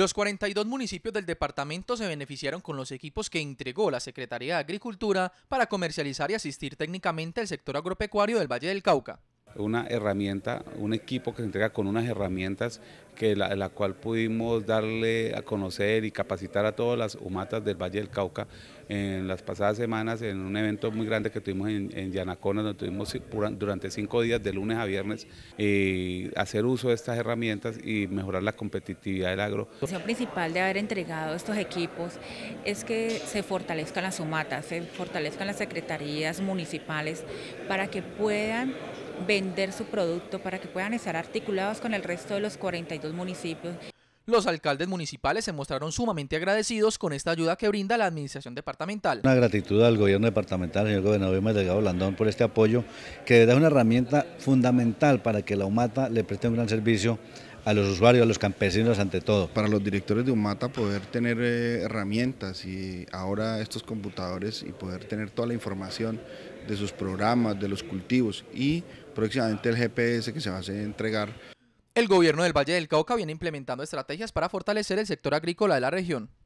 Los 42 municipios del departamento se beneficiaron con los equipos que entregó la Secretaría de Agricultura para comercializar y asistir técnicamente al sector agropecuario del Valle del Cauca una herramienta, un equipo que se entrega con unas herramientas que la, cual pudimos darle a conocer y capacitar a todas las humatas del Valle del Cauca en las pasadas semanas en un evento muy grande que tuvimos en, Yanacona, donde tuvimos durante cinco días de lunes a viernes eh, hacer uso de estas herramientas y mejorar la competitividad del agro. La opción principal de haber entregado estos equipos es que se fortalezcan las humatas, se fortalezcan las secretarías municipales para que puedan vender su producto para que puedan estar articulados con el resto de los 42 municipios. Los alcaldes municipales se mostraron sumamente agradecidos con esta ayuda que brinda la administración departamental. Una gratitud al gobierno departamental, señor gobernador más Delgado Landón, por este apoyo, que da una herramienta fundamental para que la UMATA le preste un gran servicio a los usuarios, a los campesinos ante todo. Para los directores de UMATA poder tener eh, herramientas y ahora estos computadores y poder tener toda la información de sus programas, de los cultivos y próximamente el GPS que se va a hacer entregar. El gobierno del Valle del Cauca viene implementando estrategias para fortalecer el sector agrícola de la región.